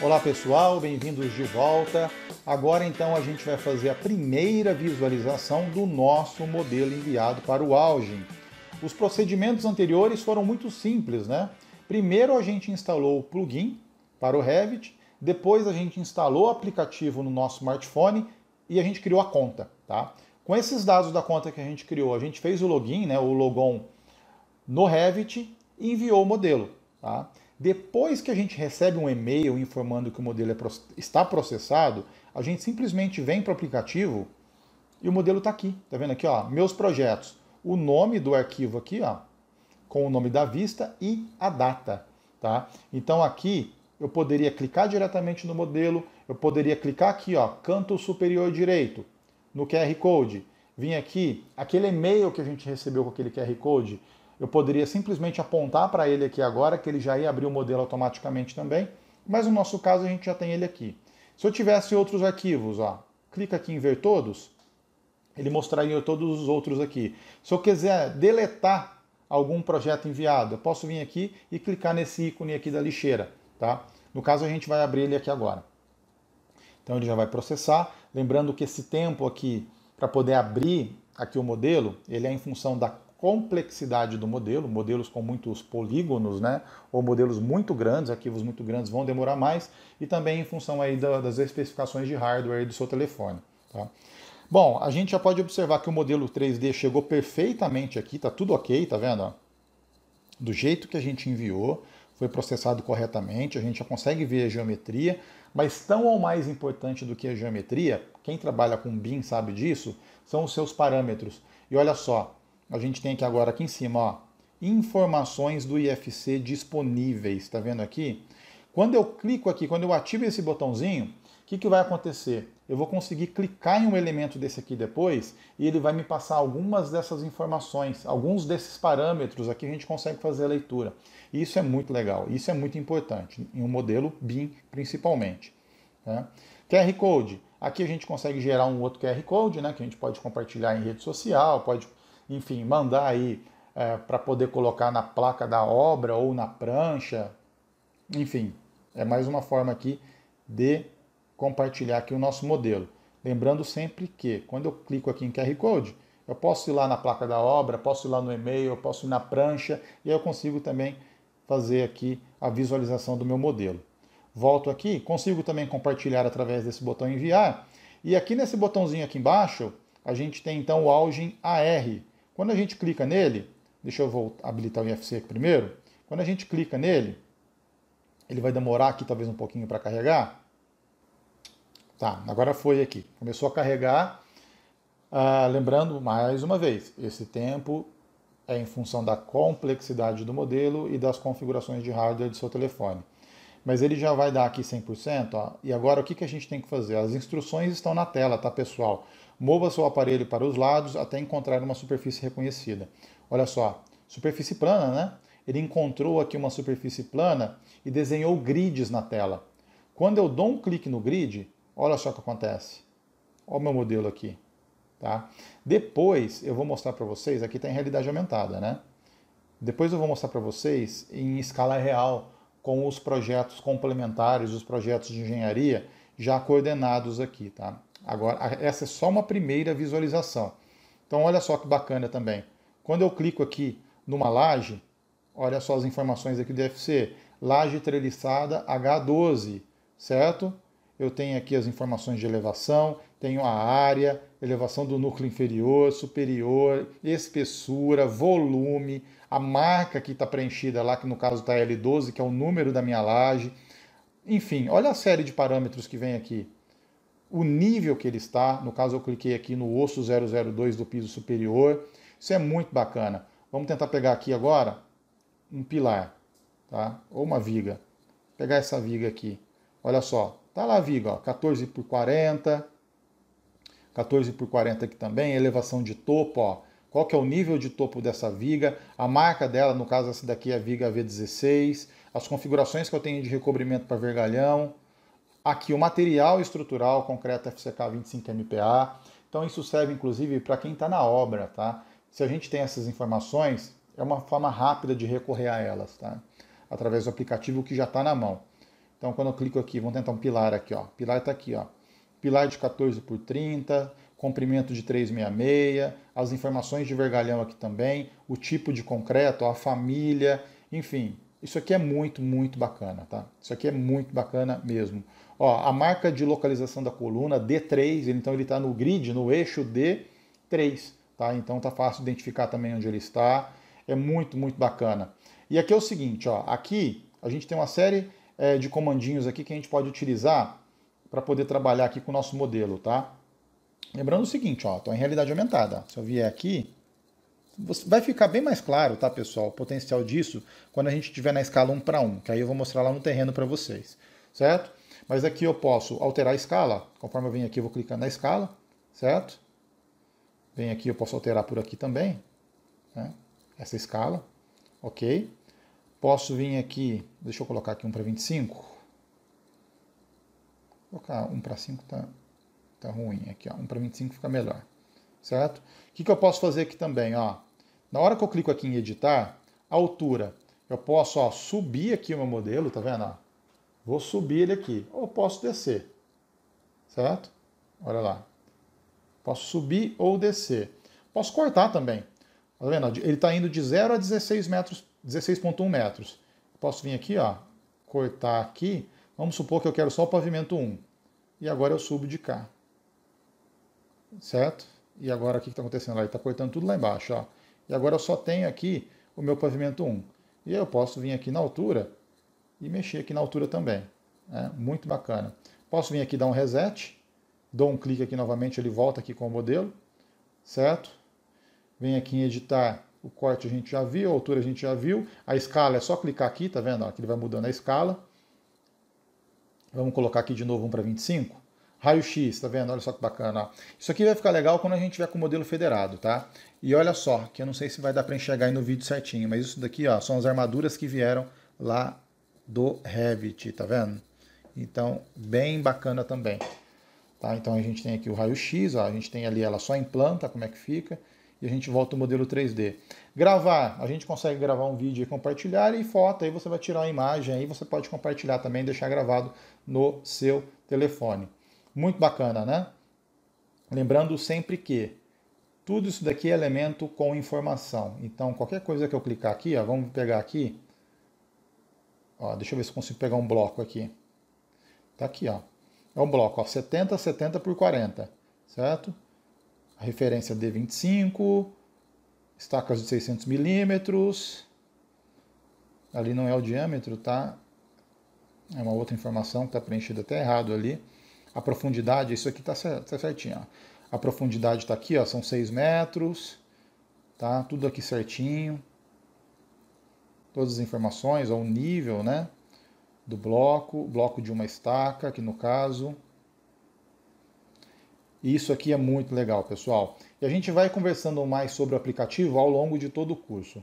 Olá pessoal, bem-vindos de volta. Agora então a gente vai fazer a primeira visualização do nosso modelo enviado para o Algin. Os procedimentos anteriores foram muito simples, né? Primeiro a gente instalou o plugin para o Revit, depois a gente instalou o aplicativo no nosso smartphone e a gente criou a conta, tá? Com esses dados da conta que a gente criou, a gente fez o login, né, o logon no Revit e enviou o modelo, tá? Depois que a gente recebe um e-mail informando que o modelo é, está processado, a gente simplesmente vem para o aplicativo e o modelo está aqui. Está vendo aqui, ó, meus projetos. O nome do arquivo aqui, ó, com o nome da vista e a data. Tá? Então aqui eu poderia clicar diretamente no modelo, eu poderia clicar aqui, ó, canto superior direito, no QR Code. Vim aqui, aquele e-mail que a gente recebeu com aquele QR Code, eu poderia simplesmente apontar para ele aqui agora, que ele já ia abrir o modelo automaticamente também, mas no nosso caso a gente já tem ele aqui. Se eu tivesse outros arquivos, ó, clica aqui em ver todos, ele mostraria todos os outros aqui. Se eu quiser deletar algum projeto enviado, eu posso vir aqui e clicar nesse ícone aqui da lixeira, tá? No caso a gente vai abrir ele aqui agora. Então ele já vai processar, lembrando que esse tempo aqui para poder abrir aqui o modelo, ele é em função da complexidade do modelo, modelos com muitos polígonos, né, ou modelos muito grandes, arquivos muito grandes vão demorar mais, e também em função aí das especificações de hardware do seu telefone. Tá? Bom, a gente já pode observar que o modelo 3D chegou perfeitamente aqui, tá tudo ok, tá vendo? Do jeito que a gente enviou, foi processado corretamente, a gente já consegue ver a geometria, mas tão ou mais importante do que a geometria, quem trabalha com BIM sabe disso, são os seus parâmetros. E olha só, a gente tem aqui agora aqui em cima, ó, informações do IFC disponíveis, está vendo aqui? Quando eu clico aqui, quando eu ativo esse botãozinho, o que, que vai acontecer? Eu vou conseguir clicar em um elemento desse aqui depois e ele vai me passar algumas dessas informações, alguns desses parâmetros aqui a gente consegue fazer a leitura. isso é muito legal, isso é muito importante, em um modelo BIM principalmente. Né? QR Code, aqui a gente consegue gerar um outro QR Code, né, que a gente pode compartilhar em rede social, pode enfim, mandar aí é, para poder colocar na placa da obra ou na prancha. Enfim, é mais uma forma aqui de compartilhar aqui o nosso modelo. Lembrando sempre que quando eu clico aqui em QR Code, eu posso ir lá na placa da obra, posso ir lá no e-mail, eu posso ir na prancha e aí eu consigo também fazer aqui a visualização do meu modelo. Volto aqui, consigo também compartilhar através desse botão enviar. E aqui nesse botãozinho aqui embaixo, a gente tem então o Augen AR, quando a gente clica nele, deixa eu voltar, habilitar o IFC primeiro. Quando a gente clica nele, ele vai demorar aqui talvez um pouquinho para carregar. Tá, agora foi aqui. Começou a carregar. Ah, lembrando mais uma vez, esse tempo é em função da complexidade do modelo e das configurações de hardware do seu telefone. Mas ele já vai dar aqui 100%, ó, e agora o que, que a gente tem que fazer? As instruções estão na tela, tá pessoal? Mova seu aparelho para os lados até encontrar uma superfície reconhecida. Olha só, superfície plana, né? Ele encontrou aqui uma superfície plana e desenhou grids na tela. Quando eu dou um clique no grid, olha só o que acontece. Olha o meu modelo aqui. Tá? Depois eu vou mostrar para vocês, aqui está em realidade aumentada, né? Depois eu vou mostrar para vocês em escala real com os projetos complementares, os projetos de engenharia já coordenados aqui, tá? Agora, essa é só uma primeira visualização. Então, olha só que bacana também. Quando eu clico aqui numa laje, olha só as informações aqui do DFC. Laje treliçada H12, certo? Eu tenho aqui as informações de elevação, tenho a área, elevação do núcleo inferior, superior, espessura, volume, a marca que está preenchida lá, que no caso está L12, que é o número da minha laje. Enfim, olha a série de parâmetros que vem aqui o nível que ele está. No caso, eu cliquei aqui no osso 002 do piso superior. Isso é muito bacana. Vamos tentar pegar aqui agora um pilar, tá? Ou uma viga. Vou pegar essa viga aqui. Olha só, tá lá a viga, ó, 14 por 40, 14 por 40 aqui também, elevação de topo, ó. Qual que é o nível de topo dessa viga? A marca dela, no caso essa daqui é a viga V16, as configurações que eu tenho de recobrimento para vergalhão, Aqui o material estrutural, concreto FCK 25 MPa. Então isso serve inclusive para quem está na obra, tá? Se a gente tem essas informações, é uma forma rápida de recorrer a elas, tá? Através do aplicativo que já está na mão. Então quando eu clico aqui, vamos tentar um pilar aqui, ó. Pilar está aqui, ó. Pilar de 14 por 30, comprimento de 366, as informações de vergalhão aqui também, o tipo de concreto, a família, enfim, isso aqui é muito, muito bacana, tá? Isso aqui é muito bacana mesmo. Ó, a marca de localização da coluna D3, então ele está no grid, no eixo D3, tá? Então tá fácil identificar também onde ele está. É muito, muito bacana. E aqui é o seguinte, ó, aqui a gente tem uma série é, de comandinhos aqui que a gente pode utilizar para poder trabalhar aqui com o nosso modelo, tá? Lembrando o seguinte, ó, estou em realidade aumentada. Se eu vier aqui, vai ficar bem mais claro, tá, pessoal, o potencial disso quando a gente estiver na escala 1 para 1, que aí eu vou mostrar lá no terreno para vocês, certo? Mas aqui eu posso alterar a escala, conforme eu venho aqui eu vou clicar na escala, certo? Vem aqui, eu posso alterar por aqui também, né? essa escala, ok? Posso vir aqui, deixa eu colocar aqui 1 para 25. Vou colocar 1 para 5 tá, tá ruim aqui, ó. 1 para 25 fica melhor, certo? O que, que eu posso fazer aqui também, ó? Na hora que eu clico aqui em editar, a altura, eu posso ó, subir aqui o meu modelo, tá vendo? Vou subir ele aqui, ou posso descer, certo? Olha lá. Posso subir ou descer. Posso cortar também. Tá vendo? Ele está indo de 0 a 16 metros, 16.1 metros. Posso vir aqui, ó, cortar aqui. Vamos supor que eu quero só o pavimento 1. E agora eu subo de cá. Certo? E agora o que está acontecendo? Ele está cortando tudo lá embaixo, ó e agora eu só tenho aqui o meu pavimento 1. E eu posso vir aqui na altura e mexer aqui na altura também. É muito bacana. Posso vir aqui dar um reset, dou um clique aqui novamente, ele volta aqui com o modelo, certo? Vem aqui em editar, o corte a gente já viu, a altura a gente já viu, a escala é só clicar aqui, tá vendo? Aqui ele vai mudando a escala. Vamos colocar aqui de novo 1 para 25. Raio-X, tá vendo? Olha só que bacana. Isso aqui vai ficar legal quando a gente tiver com o modelo federado, tá? E olha só, que eu não sei se vai dar para enxergar aí no vídeo certinho, mas isso daqui ó, são as armaduras que vieram lá do Revit, tá vendo? Então, bem bacana também. Tá? Então a gente tem aqui o raio-x, a gente tem ali ela só em planta, como é que fica, e a gente volta o modelo 3D. Gravar, a gente consegue gravar um vídeo e compartilhar, e foto, aí você vai tirar a imagem, aí você pode compartilhar também, deixar gravado no seu telefone. Muito bacana, né? Lembrando sempre que tudo isso daqui é elemento com informação. Então, qualquer coisa que eu clicar aqui, ó, vamos pegar aqui. Ó, deixa eu ver se consigo pegar um bloco aqui. Tá aqui, ó. É um bloco, ó, 70, 70 por 40, certo? A referência D25, estacas de 600 milímetros. Ali não é o diâmetro, tá? É uma outra informação que está preenchida até errado ali. A profundidade, isso aqui está tá certinho. Ó. A profundidade está aqui, ó, são 6 metros. Tá? Tudo aqui certinho. Todas as informações, ó, o nível né, do bloco, bloco de uma estaca, aqui no caso. Isso aqui é muito legal, pessoal. E a gente vai conversando mais sobre o aplicativo ao longo de todo o curso.